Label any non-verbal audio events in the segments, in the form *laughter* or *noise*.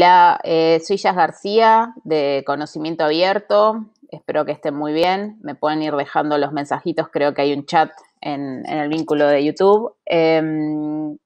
Hola, eh, soy Yas García de Conocimiento Abierto. Espero que estén muy bien. Me pueden ir dejando los mensajitos. Creo que hay un chat en, el vínculo de YouTube. Em,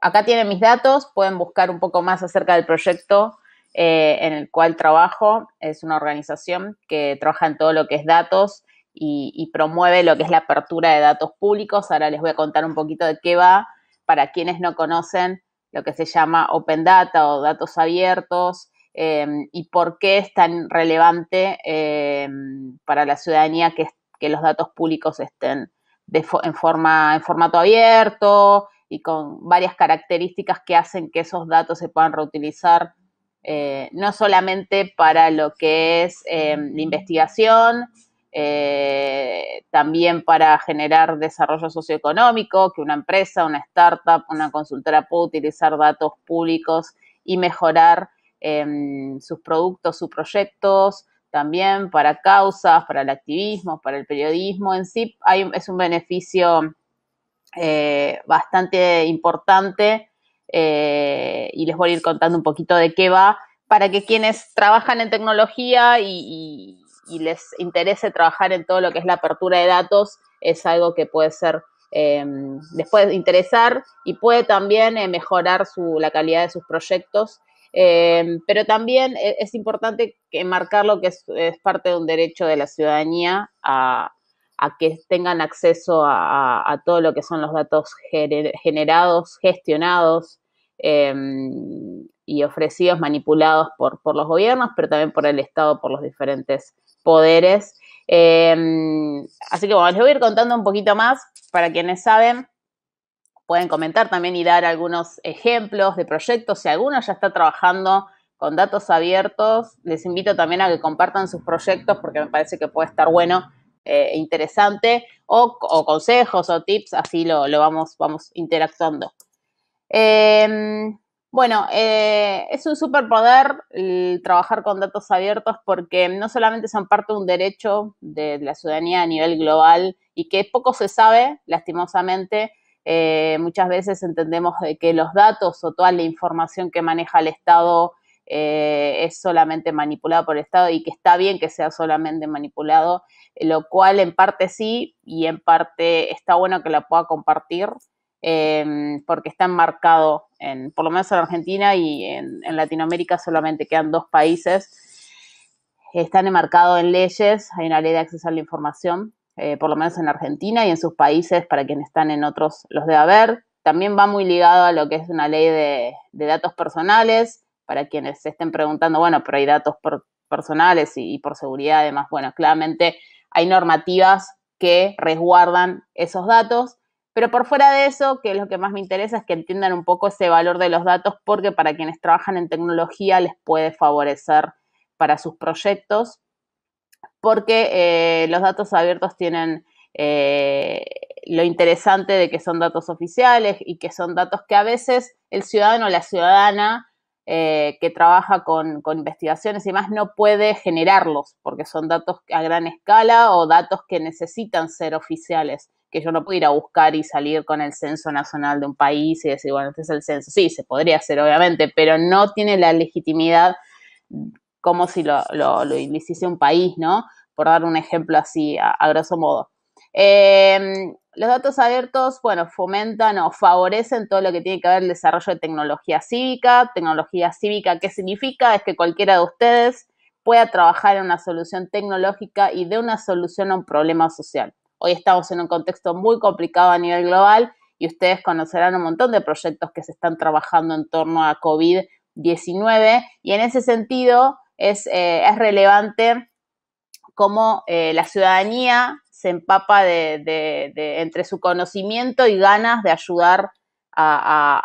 acá tienen mis datos. Pueden buscar un poco más acerca del proyecto eh, en el cual trabajo. Es una organización que trabaja en todo lo que es datos y, y promueve lo que es la apertura de datos públicos. Ahora les voy a contar un poquito de qué va para quienes no conocen lo que se llama open data o datos abiertos em, y por qué es tan relevante em, para la ciudadanía que, los datos públicos estén en, forma, en formato abierto y con varias características que hacen que esos datos se puedan reutilizar eh, no solamente para lo que es em, la investigación, eh, también para generar desarrollo socioeconómico, que una empresa, una startup, una consultora pueda utilizar datos públicos y mejorar em, sus productos, sus proyectos, también para causas, para el activismo, para el periodismo. En sí es un beneficio eh, bastante importante eh, y les voy a ir contando un poquito de qué va para que quienes trabajan en tecnología y, y les interese trabajar en todo lo que es la apertura de datos, es algo que puede ser, eh, les puede interesar y puede también eh, mejorar su, la calidad de sus proyectos. Eh, pero también es, importante que marcar lo que es, parte de un derecho de la ciudadanía a, que tengan acceso a, todo lo que son los datos generados, gestionados y ofrecidos, manipulados por, por, los gobiernos, pero también por el Estado, por los diferentes poderes. Em, así que bueno, les voy a ir contando un poquito más para quienes saben. Pueden comentar también y dar algunos ejemplos de proyectos. Si alguno ya está trabajando con datos abiertos, les invito también a que compartan sus proyectos porque me parece que puede estar bueno eh, e interesante. O, consejos o tips, así lo, vamos, vamos interactuando. Em, bueno, eh, es un superpoder trabajar con datos abiertos porque no solamente son parte de un derecho de la ciudadanía a nivel global y que poco se sabe, lastimosamente, eh, muchas veces entendemos de que los datos o toda la información que maneja el Estado eh, es solamente manipulada por el Estado y que está bien que sea solamente manipulado, lo cual en parte sí y en parte está bueno que la pueda compartir Em, porque está enmarcado, en, por lo menos en Argentina y en, Latinoamérica solamente quedan dos países, están enmarcados en leyes, hay una ley de acceso a la información, eh, por lo menos en Argentina y en sus países, para quienes están en otros, los de haber. También va muy ligado a lo que es una ley de, datos personales, para quienes se estén preguntando, bueno, pero hay datos personales y, y por seguridad, además, bueno, claramente hay normativas que resguardan esos datos pero por fuera de eso, que es lo que más me interesa es que entiendan un poco ese valor de los datos, porque para quienes trabajan en tecnología les puede favorecer para sus proyectos, porque eh, los datos abiertos tienen eh, lo interesante de que son datos oficiales y que son datos que a veces el ciudadano o la ciudadana eh, que trabaja con, con, investigaciones y más no puede generarlos porque son datos a gran escala o datos que necesitan ser oficiales que yo no puedo ir a buscar y salir con el censo nacional de un país y decir, bueno, este es el censo. Sí, se podría hacer, obviamente, pero no tiene la legitimidad como si lo, lo, hiciese un país, ¿no? Por dar un ejemplo así, a, grosso modo. Em, los datos abiertos, bueno, fomentan o favorecen todo lo que tiene que ver el desarrollo de tecnología cívica. Tecnología cívica, ¿qué significa? Es que cualquiera de ustedes pueda trabajar en una solución tecnológica y de una solución a un problema social. Hoy estamos en un contexto muy complicado a nivel global y ustedes conocerán un montón de proyectos que se están trabajando en torno a COVID-19 y en ese sentido es, eh, relevante cómo eh, la ciudadanía se empapa de, entre su conocimiento y ganas de ayudar a,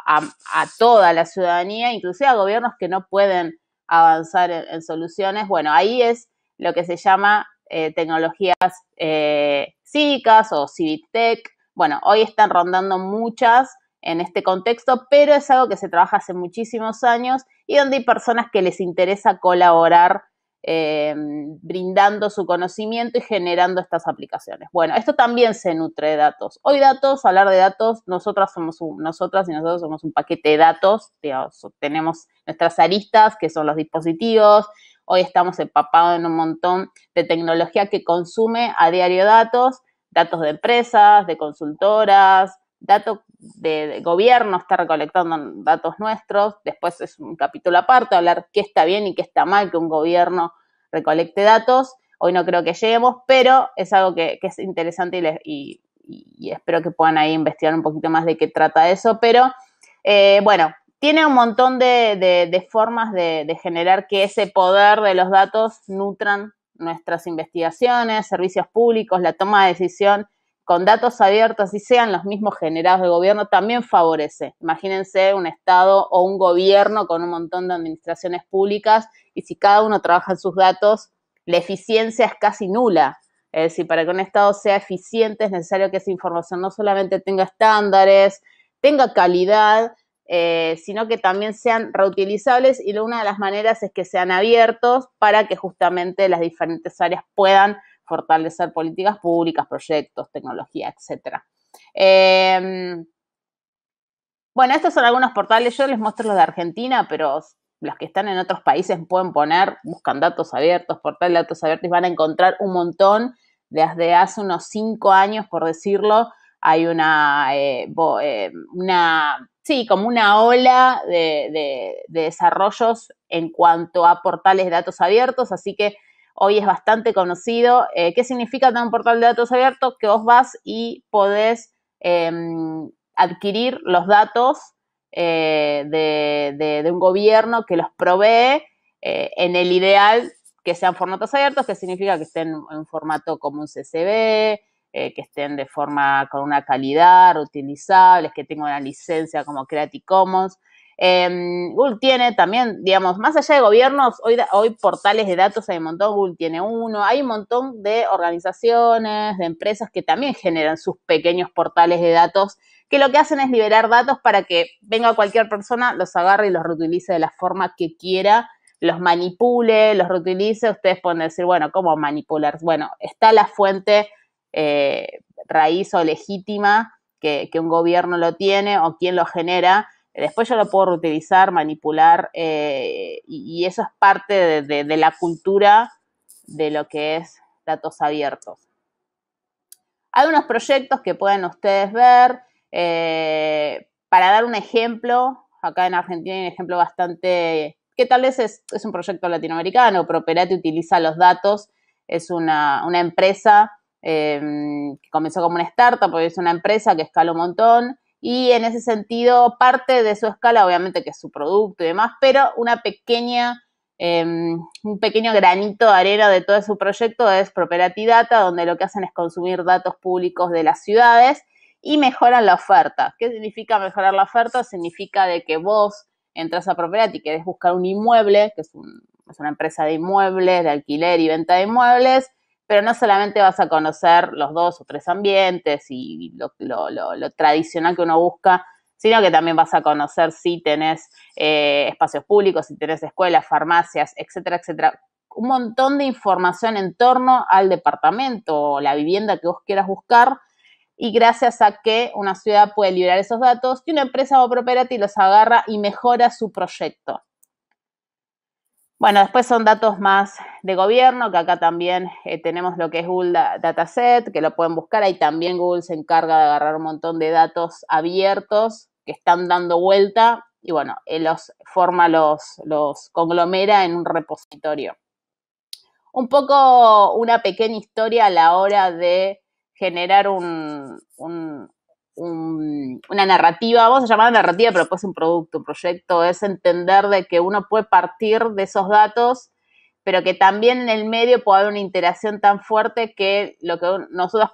toda la ciudadanía, inclusive a gobiernos que no pueden avanzar en, soluciones. Bueno, ahí es lo que se llama eh, tecnologías Cicas o Civitec. Bueno, hoy están rondando muchas en este contexto, pero es algo que se trabaja hace muchísimos años y donde hay personas que les interesa colaborar em, brindando su conocimiento y generando estas aplicaciones. Bueno, esto también se nutre de datos. Hoy datos, hablar de datos, nosotras somos un, nosotras y nosotros somos un paquete de datos, tenemos nuestras aristas que son los dispositivos, Hoy estamos empapados en un montón de tecnología que consume a diario datos, datos de empresas, de consultoras, datos de, gobierno está recolectando datos nuestros. Después es un capítulo aparte, hablar qué está bien y qué está mal que un gobierno recolecte datos. Hoy no creo que lleguemos, pero es algo que, es interesante y, espero que puedan ahí investigar un poquito más de qué trata eso. Pero eh, bueno, tiene un montón de, formas de, generar que ese poder de los datos nutran nuestras investigaciones, servicios públicos, la toma de decisión con datos abiertos y sean los mismos generados de gobierno, también favorece. Imagínense un Estado o un gobierno con un montón de administraciones públicas y si cada uno trabaja en sus datos, la eficiencia es casi nula. Es decir, para que un Estado sea eficiente es necesario que esa información no solamente tenga estándares, tenga calidad, eh, sino que también sean reutilizables y una de las maneras es que sean abiertos para que justamente las diferentes áreas puedan fortalecer políticas públicas, proyectos, tecnología, etc. Em, bueno, estos son algunos portales, yo les muestro los de Argentina, pero los que están en otros países pueden poner, buscan datos abiertos, portal de datos abiertos, y van a encontrar un montón. Desde hace unos cinco años, por decirlo, hay una, eh, eh, una sí, como una ola de, desarrollos en cuanto a portales de datos abiertos, así que hoy es bastante conocido. Eh, ¿Qué significa tener un portal de datos abiertos? Que vos vas y podés em, adquirir los datos eh, de, de, un gobierno que los provee eh, en el ideal que sean formatos abiertos, que significa que estén en un formato como un CCB, eh, que estén de forma con una calidad, reutilizables, que tengan una licencia como Creative Commons. Em, Google tiene también, digamos, más allá de gobiernos, hoy, hoy portales de datos hay un montón, Google tiene uno, hay un montón de organizaciones, de empresas que también generan sus pequeños portales de datos, que lo que hacen es liberar datos para que venga cualquier persona, los agarre y los reutilice de la forma que quiera, los manipule, los reutilice, ustedes pueden decir, bueno, ¿cómo manipular? Bueno, está la fuente eh, raíz o legítima que, un gobierno lo tiene o quién lo genera. Después yo lo puedo reutilizar, manipular, eh, y, eso es parte de, la cultura de lo que es datos abiertos. Hay unos proyectos que pueden ustedes ver. Eh, para dar un ejemplo, acá en Argentina hay un ejemplo bastante, que tal vez es, un proyecto latinoamericano, Properate utiliza los datos, es una empresa Em, que comenzó como una startup, hoy es una empresa que escala un montón. Y en ese sentido, parte de su escala, obviamente que es su producto y demás, pero una pequeña, em, un pequeño granito de arena de todo su proyecto es Property Data, donde lo que hacen es consumir datos públicos de las ciudades y mejoran la oferta. ¿Qué significa mejorar la oferta? Significa de que vos entras a Property, querés buscar un inmueble, que es una empresa de inmuebles, de alquiler y venta de inmuebles, pero no solamente vas a conocer los dos o tres ambientes y lo, tradicional que uno busca, sino que también vas a conocer si tenés eh, espacios públicos, si tenés escuelas, farmacias, etcétera, etcétera. Un montón de información en torno al departamento o la vivienda que vos quieras buscar. Y gracias a que una ciudad puede liberar esos datos, y una empresa o property los agarra y mejora su proyecto. Bueno, después son datos más de gobierno, que acá también eh, tenemos lo que es Google Dataset, que lo pueden buscar. Ahí también Google se encarga de agarrar un montón de datos abiertos que están dando vuelta y bueno, los forma, los, los conglomera en un repositorio. Un poco una pequeña historia a la hora de generar un, una narrativa, vamos a llamar narrativa, pero pues un producto, un proyecto, es entender de que uno puede partir de esos datos, pero que también en el medio puede haber una interacción tan fuerte que lo que nosotros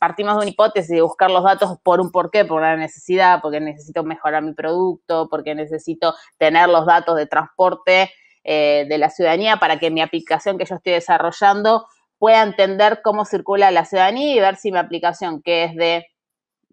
partimos de una hipótesis de buscar los datos por un porqué, por una necesidad, porque necesito mejorar mi producto, porque necesito tener los datos de transporte eh, de la ciudadanía para que mi aplicación que yo estoy desarrollando pueda entender cómo circula la ciudadanía y ver si mi aplicación que es de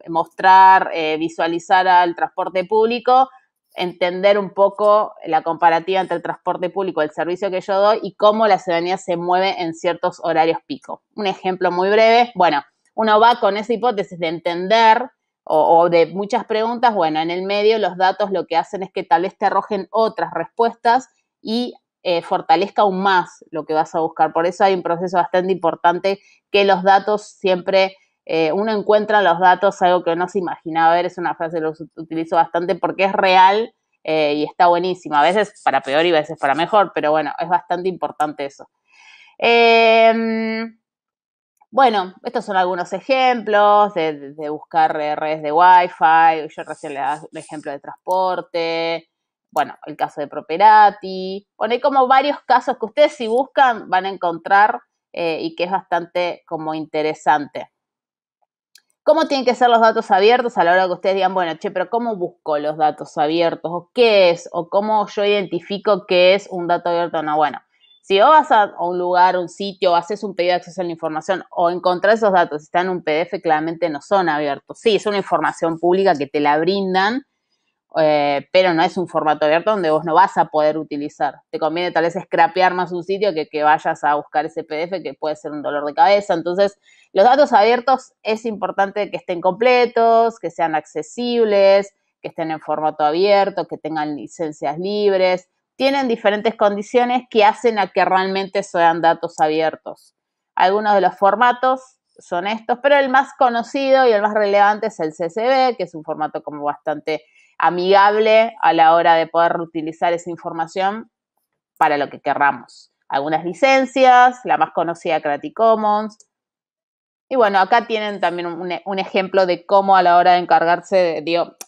mostrar, eh, visualizar al transporte público, entender un poco la comparativa entre el transporte público, el servicio que yo doy y cómo la ciudadanía se mueve en ciertos horarios pico. Un ejemplo muy breve, bueno, uno va con esa hipótesis de entender o, de muchas preguntas, bueno, en el medio los datos lo que hacen es que tal vez te arrojen otras respuestas y eh, fortalezca aún más lo que vas a buscar. Por eso hay un proceso bastante importante que los datos siempre eh, uno encuentra los datos algo que no se imaginaba ver, es una frase que utilizo bastante porque es real eh, y está buenísima, a veces para peor y a veces para mejor, pero bueno, es bastante importante eso. Em, bueno, estos son algunos ejemplos de, buscar eh, redes de Wi-Fi, yo recién le daba un ejemplo de transporte, bueno, el caso de Properati, bueno, hay como varios casos que ustedes si buscan van a encontrar y que es bastante como interesante. ¿Cómo tienen que ser los datos abiertos a la hora que ustedes digan, bueno, che, pero ¿cómo busco los datos abiertos? ¿O qué es? ¿O cómo yo identifico qué es un dato abierto o no? Bueno, si vos vas a un lugar, un sitio, haces un pedido de acceso a la información o encontrás esos datos, si están en un PDF, claramente no son abiertos. Sí, es una información pública que te la brindan, eh, pero no es un formato abierto donde vos no vas a poder utilizar. Te conviene tal vez scrapear más un sitio que que vayas a buscar ese PDF que puede ser un dolor de cabeza. Entonces, los datos abiertos es importante que estén completos, que sean accesibles, que estén en formato abierto, que tengan licencias libres. Tienen diferentes condiciones que hacen a que realmente sean datos abiertos. Algunos de los formatos son estos, pero el más conocido y el más relevante es el CSV, que es un formato como bastante amigable a la hora de poder utilizar esa información para lo que querramos. Algunas licencias, la más conocida Creative Commons. Y bueno, acá tienen también un, ejemplo de cómo a la hora de encargarse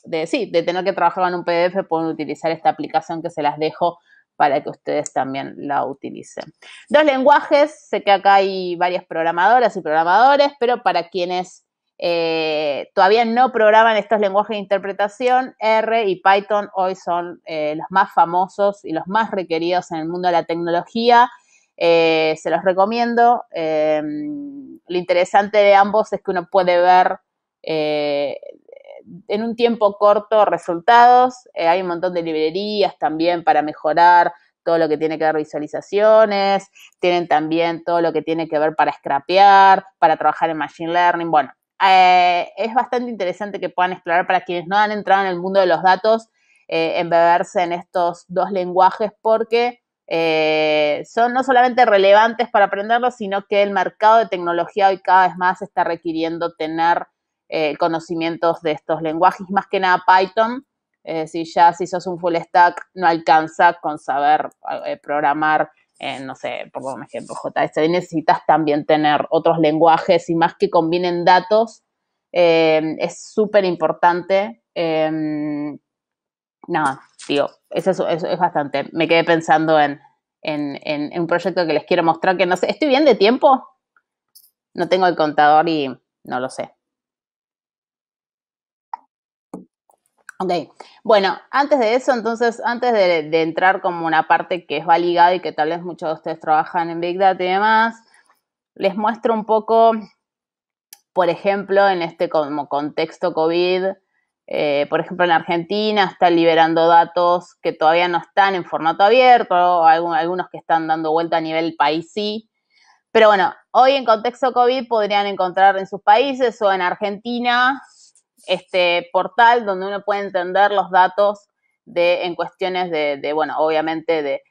de, sí, de tener que trabajar con un PDF pueden utilizar esta aplicación que se las dejo para que ustedes también la utilicen. Dos lenguajes, sé que acá hay varias programadoras y programadores, pero para quienes eh, todavía no programan estos lenguajes de interpretación. R y Python hoy son eh, los más famosos y los más requeridos en el mundo de la tecnología. Eh, se los recomiendo. Em, lo interesante de ambos es que uno puede ver en un tiempo corto resultados. hay un montón de librerías también para mejorar todo lo que tiene que ver visualizaciones, tienen también todo lo que tiene que ver para scrapear, para trabajar en machine learning. Bueno, eh, es bastante interesante que puedan explorar para quienes no han entrado en el mundo de los datos, eh, embeberse en estos dos lenguajes porque eh, son no solamente relevantes para aprenderlos, sino que el mercado de tecnología hoy cada vez más está requiriendo tener eh, conocimientos de estos lenguajes, más que nada Python. si ya si sos un full stack no alcanza con saber programar eh, no sé, por ejemplo ejemplo, si necesitas también tener otros lenguajes y más que combinen datos, eh, es súper importante. Eh, nada, digo, eso es, es, bastante. Me quedé pensando en, en, un proyecto que les quiero mostrar que no sé, ¿estoy bien de tiempo? No tengo el contador y no lo sé. Ok, bueno, antes de eso, entonces, antes de, entrar como una parte que es validada y que tal vez muchos de ustedes trabajan en Big Data y demás, les muestro un poco, por ejemplo, en este como contexto COVID, eh, por ejemplo, en Argentina están liberando datos que todavía no están en formato abierto, algunos que están dando vuelta a nivel país sí, pero bueno, hoy en contexto COVID podrían encontrar en sus países o en Argentina este portal donde uno puede entender los datos de, en cuestiones de, bueno, obviamente de,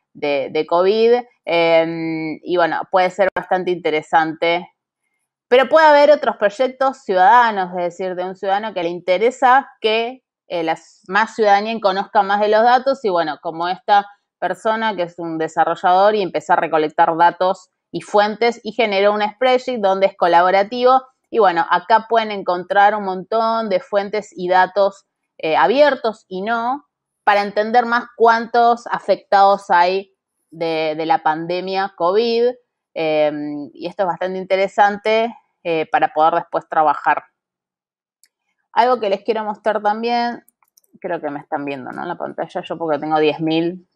de, COVID. Em, y bueno, puede ser bastante interesante. Pero puede haber otros proyectos ciudadanos, es decir, de un ciudadano que le interesa que eh, más ciudadanía conozca más de los datos y bueno, como esta persona que es un desarrollador y empezó a recolectar datos y fuentes y generó un spreadsheet donde es colaborativo y bueno, acá pueden encontrar un montón de fuentes y datos eh, abiertos y no para entender más cuántos afectados hay de, la pandemia COVID. Em, y esto es bastante interesante eh, para poder después trabajar. Algo que les quiero mostrar también, creo que me están viendo ¿no? en la pantalla, yo porque tengo 10.000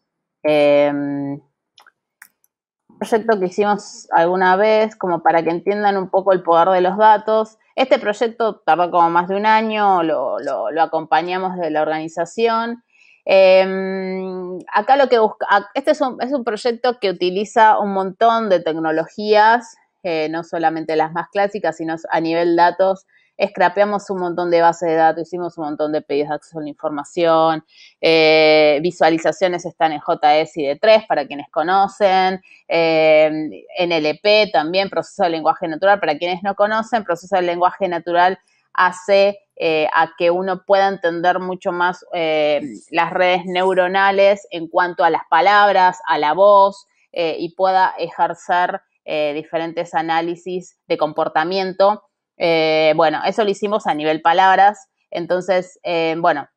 proyecto que hicimos alguna vez, como para que entiendan un poco el poder de los datos. Este proyecto tardó como más de un año, lo, acompañamos de la organización. Em, acá lo que busca, este es un, proyecto que utiliza un montón de tecnologías, eh, no solamente las más clásicas, sino a nivel datos, scrapeamos un montón de bases de datos, hicimos un montón de pedidos de acceso a la información, eh, visualizaciones están en JS y D3 para quienes conocen, eh, NLP también, proceso de lenguaje natural para quienes no conocen, proceso de lenguaje natural hace eh, a que uno pueda entender mucho más las redes neuronales en cuanto a las palabras, a la voz y pueda ejercer diferentes análisis de comportamiento eh, bueno, eso lo hicimos a nivel palabras. Entonces, eh, bueno,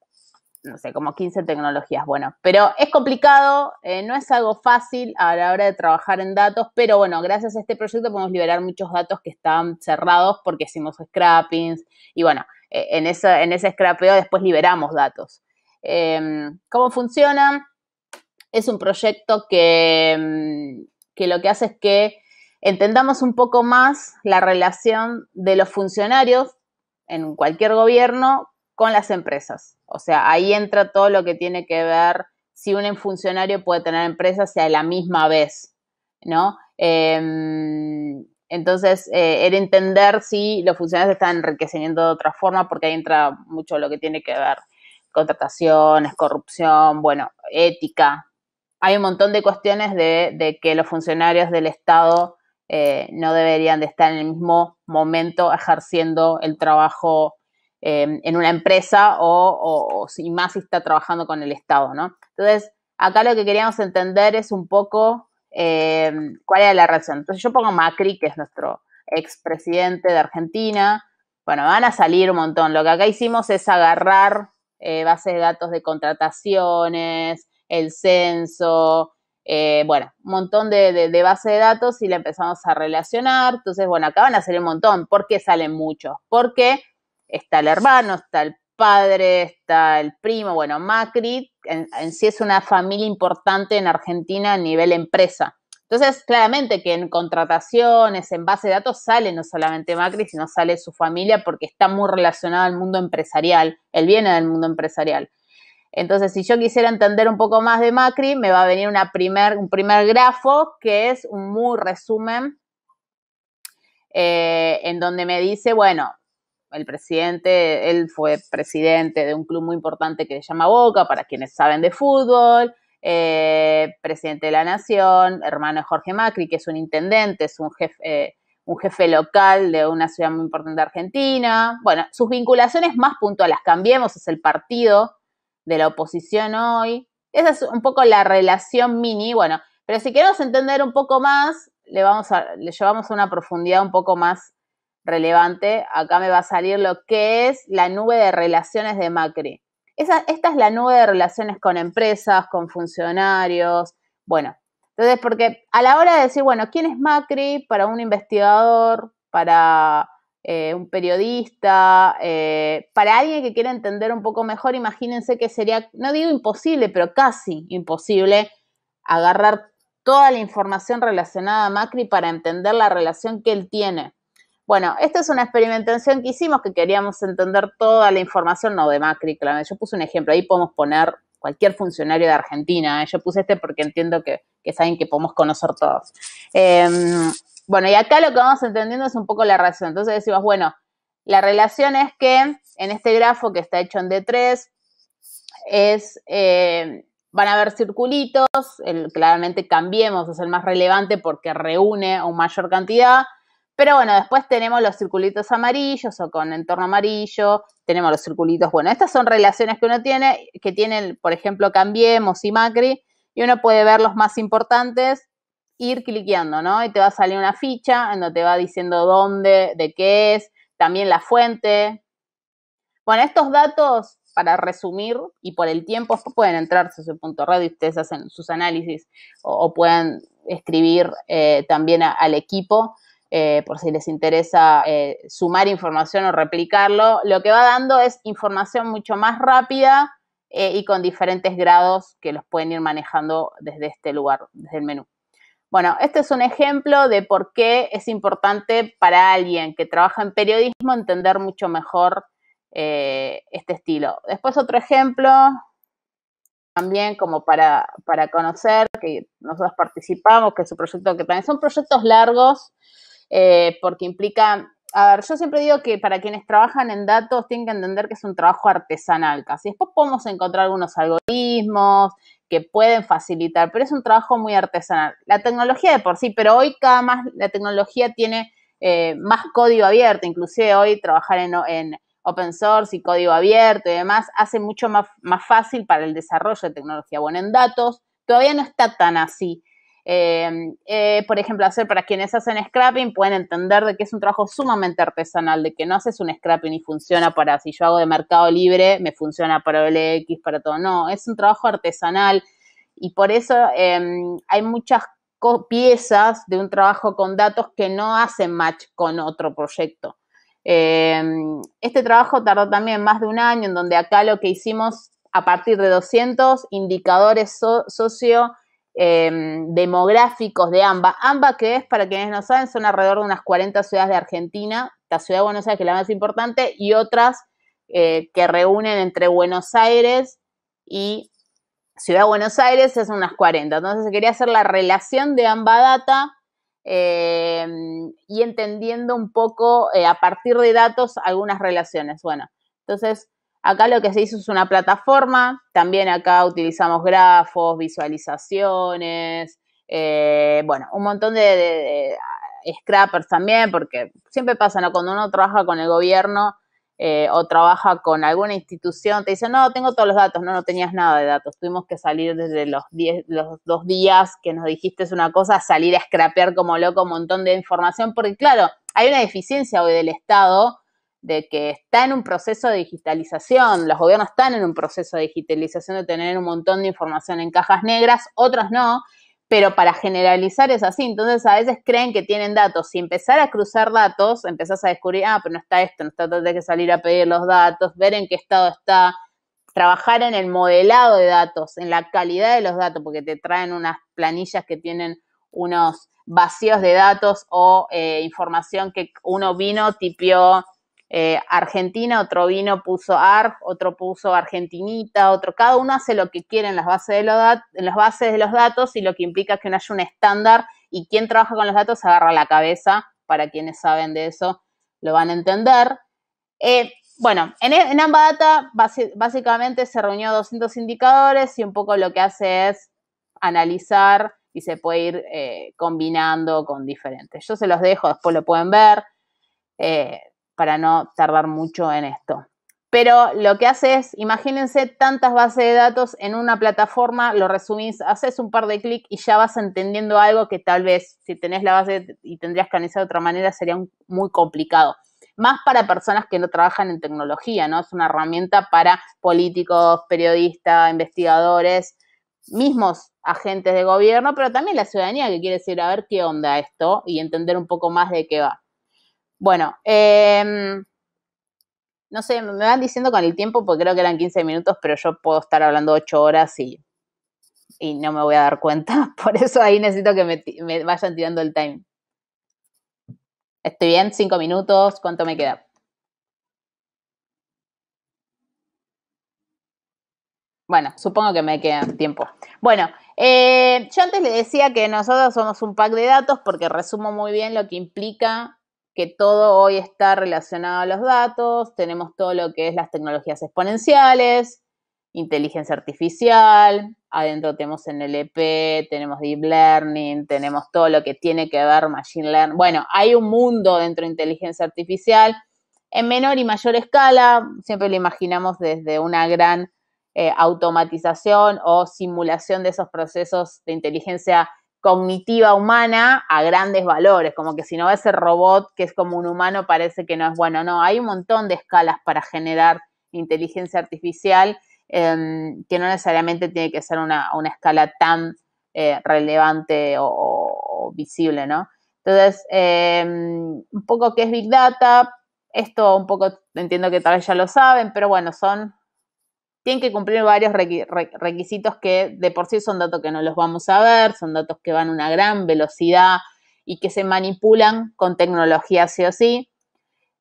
no sé, como 15 tecnologías, bueno, pero es complicado, eh, no es algo fácil a la hora de trabajar en datos, pero bueno, gracias a este proyecto podemos liberar muchos datos que están cerrados porque hicimos scrappings y bueno, en, ese, scrapeo después liberamos datos. Em, ¿Cómo funciona? Es un proyecto que em, lo que hace es que entendamos un poco más la relación de los funcionarios en cualquier gobierno con las empresas. O sea, ahí entra todo lo que tiene que ver si un funcionario puede tener empresas a la misma vez, ¿no? Em, entonces, el eh, era entender si los funcionarios están enriqueciendo de otra forma, porque ahí entra mucho lo que tiene que ver contrataciones, corrupción, bueno, ética. Hay un montón de cuestiones de, de que los funcionarios del Estado eh, no deberían de estar en el mismo momento ejerciendo el trabajo em, en una empresa o, si más si está trabajando con el Estado, ¿no? Entonces, acá lo que queríamos entender es un poco em, cuál era la razón. Entonces, yo pongo Macri, que es nuestro expresidente de Argentina. Bueno, van a salir un montón. Lo que acá hicimos es agarrar eh, bases de datos de contrataciones, el censo, eh, bueno, un montón de, base de datos y la empezamos a relacionar. Entonces, bueno, acá van a salir un montón. ¿Por qué salen muchos? Porque está el hermano, está el padre, está el primo. Bueno, Macri en, sí es una familia importante en Argentina a nivel empresa. Entonces, claramente que en contrataciones, en base de datos, sale no solamente Macri, sino sale su familia porque está muy relacionado al mundo empresarial. Él viene del mundo empresarial. Entonces, si yo quisiera entender un poco más de Macri, me va a venir un primer grafo que es un muy resumen eh, en donde me dice, bueno, el presidente, él fue presidente de un club muy importante que se llama Boca, para quienes saben de fútbol, eh, presidente de la Nación, hermano de Jorge Macri, que es un intendente, es un jefe, eh, un jefe local de una ciudad muy importante de Argentina. Bueno, sus vinculaciones más puntuales, Cambiemos es el partido de la oposición hoy. Esa es un poco la relación mini, bueno, pero si queremos entender un poco más, le, vamos le llevamos a una profundidad un poco más relevante. Acá me va a salir lo que es la nube de relaciones de Macri. Esa, esta es la nube de relaciones con empresas, con funcionarios. Bueno, entonces, porque a la hora de decir, bueno, ¿quién es Macri para un investigador, para eh, un periodista, eh, para alguien que quiera entender un poco mejor, imagínense que sería, no digo imposible, pero casi imposible agarrar toda la información relacionada a Macri para entender la relación que él tiene. Bueno, esta es una experimentación que hicimos que queríamos entender toda la información, no de Macri, claro. Yo puse un ejemplo, ahí podemos poner cualquier funcionario de Argentina. ¿eh? Yo puse este porque entiendo que, que saben que podemos conocer todos. Em, bueno, y acá lo que vamos entendiendo es un poco la relación. Entonces decimos, bueno, la relación es que en este grafo que está hecho en D3 es, eh, van a haber circulitos, claramente cambiemos, es el más relevante porque reúne a mayor cantidad, pero bueno, después tenemos los circulitos amarillos o con entorno amarillo, tenemos los circulitos, bueno, estas son relaciones que uno tiene, que tienen, por ejemplo, cambiemos y Macri, y uno puede ver los más importantes ir cliqueando, ¿no? Y te va a salir una ficha en donde te va diciendo dónde, de qué es, también la fuente. Bueno, estos datos, para resumir, y por el tiempo, pues, pueden entrar a red y ustedes hacen sus análisis o, pueden escribir eh, también al equipo. Eh, por si les interesa eh, sumar información o replicarlo, lo que va dando es información mucho más rápida y con diferentes grados que los pueden ir manejando desde este lugar, desde el menú. Bueno, este es un ejemplo de por qué es importante para alguien que trabaja en periodismo entender mucho mejor eh, este estilo. Después otro ejemplo, también como para, conocer, que nosotros participamos, que es un proyecto que también son proyectos largos, eh, porque implica, a ver, yo siempre digo que para quienes trabajan en datos tienen que entender que es un trabajo artesanal casi. Después podemos encontrar algunos algoritmos, que pueden facilitar, pero es un trabajo muy artesanal. La tecnología de por sí, pero hoy cada más la tecnología tiene eh, más código abierto, inclusive hoy trabajar en, open source y código abierto y demás hace mucho más, más fácil para el desarrollo de tecnología. Bueno, en datos todavía no está tan así, Em, eh, por ejemplo, hacer para quienes hacen scrapping pueden entender de que es un trabajo sumamente artesanal, de que no haces un scrapping y funciona para, si yo hago de mercado libre, me funciona para OLX, para todo. No, es un trabajo artesanal y por eso em, hay muchas piezas de un trabajo con datos que no hacen match con otro proyecto. Em, este trabajo tardó también más de un año en donde acá lo que hicimos a partir de 200 indicadores socio Em, demográficos de AMBA. AMBA, que es, para quienes no saben, son alrededor de unas 40 ciudades de Argentina, la ciudad de Buenos Aires, que es la más importante, y otras eh, que reúnen entre Buenos Aires y Ciudad de Buenos Aires, es unas 40. Entonces, se quería hacer la relación de ambas Data. Em, y entendiendo un poco eh, a partir de datos algunas relaciones. Bueno, entonces Acá lo que se hizo es una plataforma, también acá utilizamos grafos, visualizaciones, eh, bueno, un montón de, de, ah, scrappers también, porque siempre pasa, ¿no? Cuando uno trabaja con el gobierno eh, o trabaja con alguna institución, te dicen, no, tengo todos los datos, no, no tenías nada de datos, tuvimos que salir desde los, los dos días que nos dijiste una cosa, salir a scrapear como loco un montón de información, porque claro, hay una deficiencia hoy del Estado de que está en un proceso de digitalización, los gobiernos están en un proceso de digitalización de tener un montón de información en cajas negras, otros no, pero para generalizar es así, entonces a veces creen que tienen datos, si empezar a cruzar datos, empezás a descubrir, ah, pero no está esto, no está, tenés que salir a pedir los datos, ver en qué estado está, trabajar en el modelado de datos, en la calidad de los datos, porque te traen unas planillas que tienen unos vacíos de datos o eh, información que uno vino, tipió, eh, Argentina, otro vino puso ARG, otro puso Argentinita, otro, cada uno hace lo que quiere en las bases de los, datos y lo que implica es que no haya un estándar y quien trabaja con los datos agarra la cabeza, para quienes saben de eso lo van a entender. Eh, bueno, en, en básicamente se reunió 200 indicadores y un poco lo que hace es analizar y se puede ir eh, combinando con diferentes. Yo se los dejo, después lo pueden ver para no tardar mucho en esto. Pero lo que hace es, imagínense tantas bases de datos en una plataforma, lo resumís, haces un par de clics y ya vas entendiendo algo que tal vez si tenés la base y tendrías que analizar de otra manera sería muy complicado. Más para personas que no trabajan en tecnología, ¿no? Es una herramienta para políticos, periodistas, investigadores, mismos agentes de gobierno, pero también la ciudadanía que quiere decir a ver qué onda esto y entender un poco más de qué va. Bueno, em, no sé, me van diciendo con el tiempo porque creo que eran 15 minutos, pero yo puedo estar hablando 8 horas y, y no me voy a dar cuenta. *laughs* Por eso ahí necesito que me, vayan tirando el time. ¿Estoy bien? 5 minutos, ¿cuánto me queda? Bueno, supongo que me queda tiempo. Bueno, eh, yo antes le decía que nosotros somos un pack de datos porque resumo muy bien lo que implica que todo hoy está relacionado a los datos, tenemos todo lo que es las tecnologías exponenciales, inteligencia artificial, adentro tenemos NLP, tenemos deep learning, tenemos todo lo que tiene que ver machine learning. Bueno, hay un mundo dentro de inteligencia artificial en menor y mayor escala, siempre lo imaginamos desde una gran eh, automatización o simulación de esos procesos de inteligencia cognitiva humana a grandes valores, como que si no ese robot que es como un humano parece que no es bueno, no, hay un montón de escalas para generar inteligencia artificial em, que no necesariamente tiene que ser una, escala tan eh, relevante o, visible, ¿no? Entonces, em, un poco que es Big Data, esto un poco entiendo que tal vez ya lo saben, pero bueno, son tienen que cumplir varios requisitos que de por sí son datos que no los vamos a ver, son datos que van a una gran velocidad y que se manipulan con tecnología sí o sí,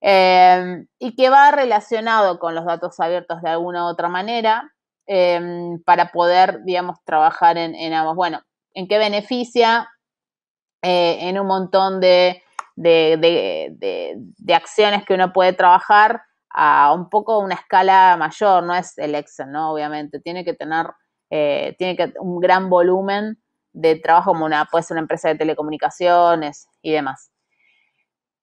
em, y que va relacionado con los datos abiertos de alguna u otra manera em, para poder, digamos, trabajar en, ambos. Bueno, ¿en qué beneficia? Eh, en un montón de acciones que uno puede trabajar a un poco una escala mayor, no es el Excel, ¿no? Obviamente, tiene que tener, eh, tiene que un gran volumen de trabajo como una, puede ser una empresa de telecomunicaciones y demás.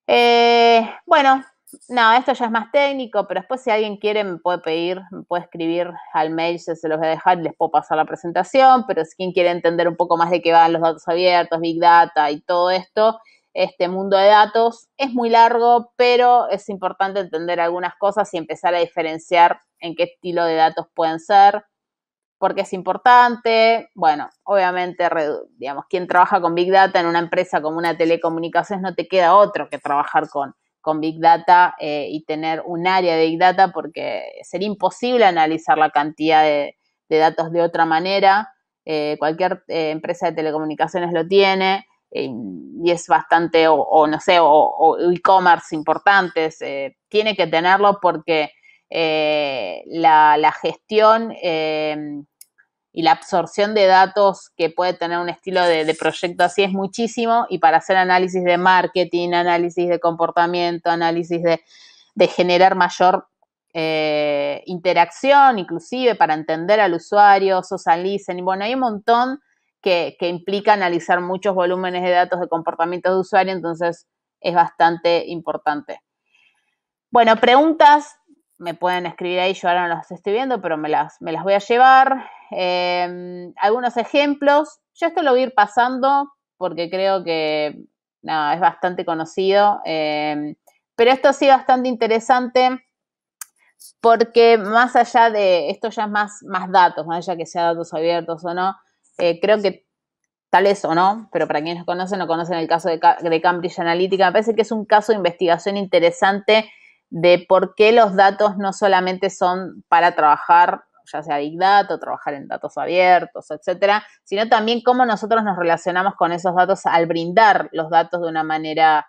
Eh, bueno, nada, esto ya es más técnico, pero después si alguien quiere me puede pedir, me puede escribir al mail, se los voy a dejar y les puedo pasar la presentación, pero si quien quiere entender un poco más de qué van los datos abiertos, Big Data y todo esto, este mundo de datos. Es muy largo, pero es importante entender algunas cosas y empezar a diferenciar en qué estilo de datos pueden ser, porque es importante. Bueno, obviamente, digamos, quien trabaja con Big Data en una empresa como una telecomunicaciones no te queda otro que trabajar con, Big Data eh, y tener un área de Big Data porque sería imposible analizar la cantidad de, datos de otra manera. Eh, cualquier eh, empresa de telecomunicaciones lo tiene. Eh, y es bastante, o, no sé, o, e-commerce importantes, eh, tiene que tenerlo porque eh, la, gestión em, y la absorción de datos que puede tener un estilo de, proyecto así es muchísimo y para hacer análisis de marketing, análisis de comportamiento, análisis de, generar mayor interacción, inclusive para entender al usuario, social Y, bueno, hay un montón que, implica analizar muchos volúmenes de datos de comportamiento de usuario, entonces es bastante importante. Bueno, preguntas me pueden escribir ahí, yo ahora no las estoy viendo, pero me las, me las voy a llevar. Em, algunos ejemplos, yo esto lo voy a ir pasando porque creo que nada es bastante conocido, em, pero esto sí bastante interesante porque más allá de esto ya es más, más datos, más allá que sea datos abiertos o no, eh, creo que tal vez o no, pero para quienes conocen, o conocen el caso de, de Cambridge Analytica, me parece que es un caso de investigación interesante de por qué los datos no solamente son para trabajar, ya sea Big Data, trabajar en datos abiertos, etcétera, sino también cómo nosotros nos relacionamos con esos datos al brindar los datos de una manera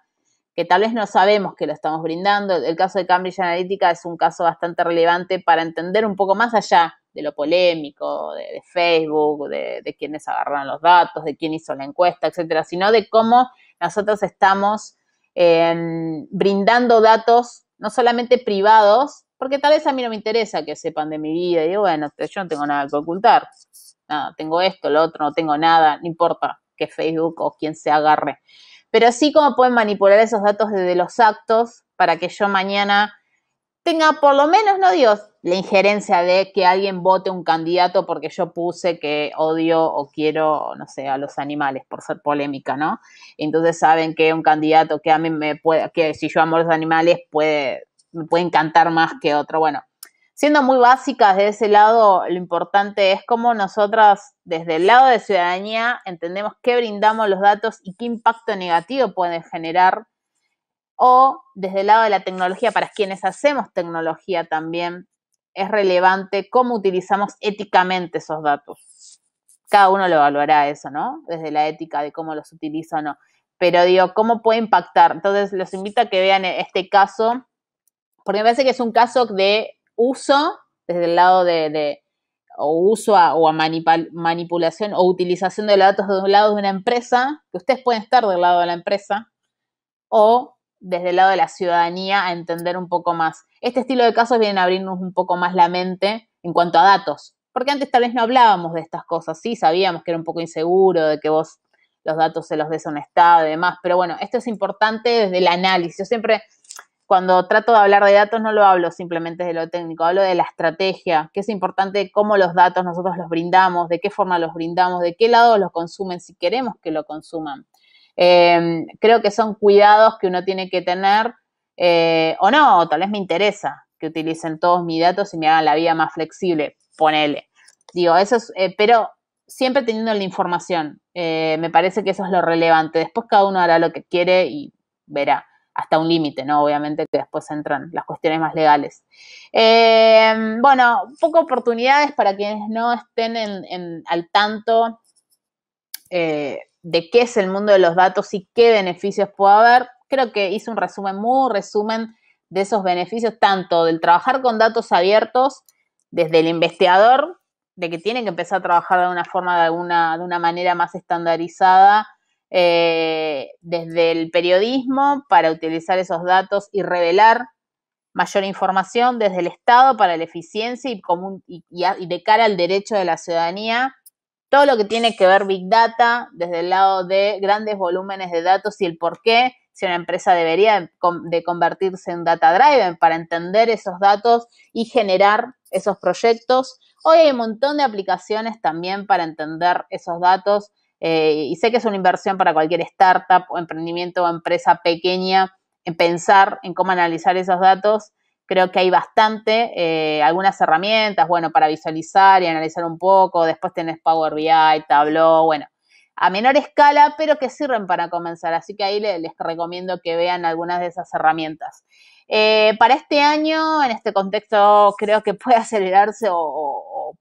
que tal vez no sabemos que lo estamos brindando. El caso de Cambridge Analytica es un caso bastante relevante para entender un poco más allá de lo polémico, de, Facebook, de, quienes agarraron los datos, de quién hizo la encuesta, etcétera, sino de cómo nosotros estamos em, brindando datos no solamente privados, porque tal vez a mí no me interesa que sepan de mi vida, y digo, bueno, yo no tengo nada que ocultar, nada, tengo esto, lo otro, no tengo nada, no importa que Facebook o quien se agarre. Pero así como pueden manipular esos datos desde los actos para que yo mañana tenga por lo menos, no Dios, la injerencia de que alguien vote un candidato porque yo puse que odio o quiero, no sé, a los animales por ser polémica, ¿no? Entonces saben que un candidato que a mí me puede, que si yo amo a los animales puede, me puede encantar más que otro. Bueno, siendo muy básicas de ese lado, lo importante es cómo nosotras desde el lado de ciudadanía entendemos qué brindamos los datos y qué impacto negativo pueden generar o desde el lado de la tecnología, para quienes hacemos tecnología también, es relevante cómo utilizamos éticamente esos datos. Cada uno lo evaluará eso, ¿no? Desde la ética de cómo los utiliza o no. Pero digo, ¿cómo puede impactar? Entonces, los invito a que vean este caso, porque me parece que es un caso de uso desde el lado de, o uso o manipulación o utilización de los datos de un lado de una empresa, que ustedes pueden estar del lado de la empresa, o desde el lado de la ciudadanía a entender un poco más. Este estilo de casos vienen a abrirnos un poco más la mente en cuanto a datos, porque antes tal vez no hablábamos de estas cosas, sí, sabíamos que era un poco inseguro, de que vos los datos se los des a y demás, pero bueno, esto es importante desde el análisis. Yo siempre, cuando trato de hablar de datos, no lo hablo simplemente de lo técnico, hablo de la estrategia, que es importante cómo los datos nosotros los brindamos, de qué forma los brindamos, de qué lado los consumen, si queremos que lo consuman Em, creo que son cuidados que uno tiene que tener, eh, o no, tal vez me interesa que utilicen todos mis datos y me hagan la vida más flexible, ponele. Digo, eso es, eh, pero siempre teniendo la información, eh, me parece que eso es lo relevante. Después cada uno hará lo que quiere y verá hasta un límite, ¿no? Obviamente que después entran las cuestiones más legales. Em, bueno, poco oportunidades para quienes no estén al tanto de qué es el mundo de los datos y qué beneficios puede haber. Creo que hice un resumen, muy resumen de esos beneficios, tanto del trabajar con datos abiertos desde el investigador, de que tiene que empezar a trabajar de una forma, de, alguna, de una manera más estandarizada, eh, desde el periodismo para utilizar esos datos y revelar mayor información desde el Estado para la eficiencia y, común, y de cara al derecho de la ciudadanía todo lo que tiene que ver Big Data desde el lado de grandes volúmenes de datos y el por qué si una empresa debería de convertirse en data driven para entender esos datos y generar esos proyectos. Hoy hay un montón de aplicaciones también para entender esos datos eh, y sé que es una inversión para cualquier startup o emprendimiento o empresa pequeña en pensar en cómo analizar esos datos creo que hay bastante, eh, algunas herramientas, bueno, para visualizar y analizar un poco, después tenés Power BI, Tableau, bueno, a menor escala, pero que sirven para comenzar, así que ahí les, recomiendo que vean algunas de esas herramientas. Eh, para este año, en este contexto, creo que puede acelerarse,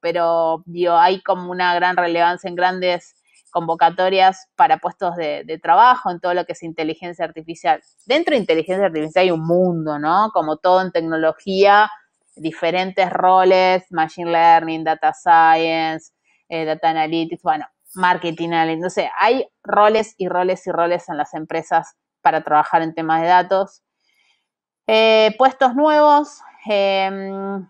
pero digo, hay como una gran relevancia en grandes convocatorias para puestos de, trabajo en todo lo que es inteligencia artificial. Dentro de inteligencia artificial hay un mundo, ¿no? Como todo en tecnología, diferentes roles, machine learning, data science, eh, data analytics, bueno, marketing analytics. Sé, hay roles y roles y roles en las empresas para trabajar en temas de datos. Eh, puestos nuevos. Em,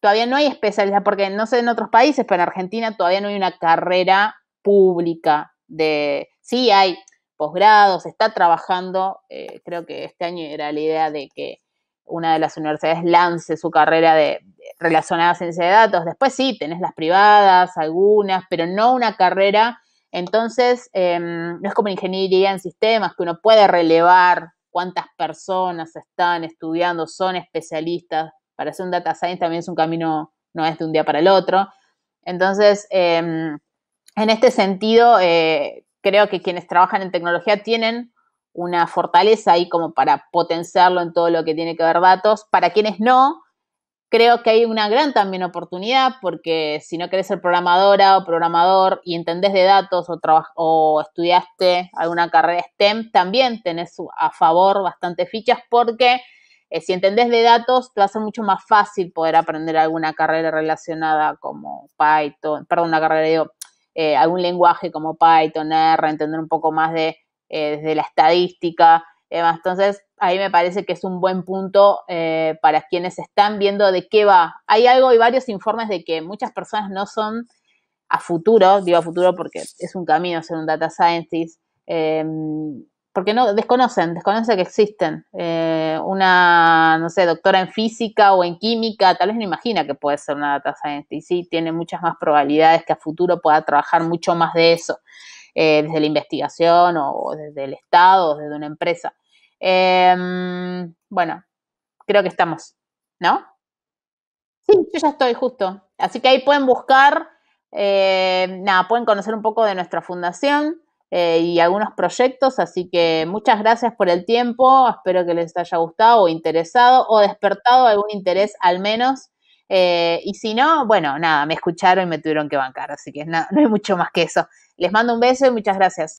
todavía no hay especialidad, porque no sé en otros países, pero en Argentina todavía no hay una carrera pública, de sí hay posgrados, está trabajando, eh, creo que este año era la idea de que una de las universidades lance su carrera de, relacionada a ciencia de datos. Después sí, tenés las privadas, algunas, pero no una carrera. Entonces, em, no es como ingeniería en sistemas, que uno puede relevar cuántas personas están estudiando, son especialistas. Para hacer un data science también es un camino, no es de un día para el otro. Entonces, em, en este sentido, eh, creo que quienes trabajan en tecnología tienen una fortaleza ahí como para potenciarlo en todo lo que tiene que ver datos. Para quienes no, creo que hay una gran también oportunidad porque si no querés ser programadora o programador y entendés de datos o, o estudiaste alguna carrera STEM, también tenés a favor bastante fichas porque eh, si entendés de datos te va a ser mucho más fácil poder aprender alguna carrera relacionada como Python, perdón, una carrera de eh, algún lenguaje como Python, R, entender un poco más de, eh, de la estadística. Eh, Entonces, ahí me parece que es un buen punto eh, para quienes están viendo de qué va. Hay algo y varios informes de que muchas personas no son a futuro, digo a futuro porque es un camino ser un data scientist, porque no desconocen, desconocen que existen. Eh, una, no sé, doctora en física o en química, tal vez no imagina que puede ser una data scientist y sí, tiene muchas más probabilidades que a futuro pueda trabajar mucho más de eso, eh, desde la investigación o, desde el Estado o desde una empresa. Em, bueno, creo que estamos, ¿no? Sí, yo ya estoy justo. Así que ahí pueden buscar, eh, nada, pueden conocer un poco de nuestra fundación. Eh, y algunos proyectos, así que muchas gracias por el tiempo, espero que les haya gustado o interesado o despertado algún interés al menos. Eh, y si no, bueno, nada, me escucharon y me tuvieron que bancar, así que no *laughs* hay mucho más que eso. Les mando un beso y muchas gracias.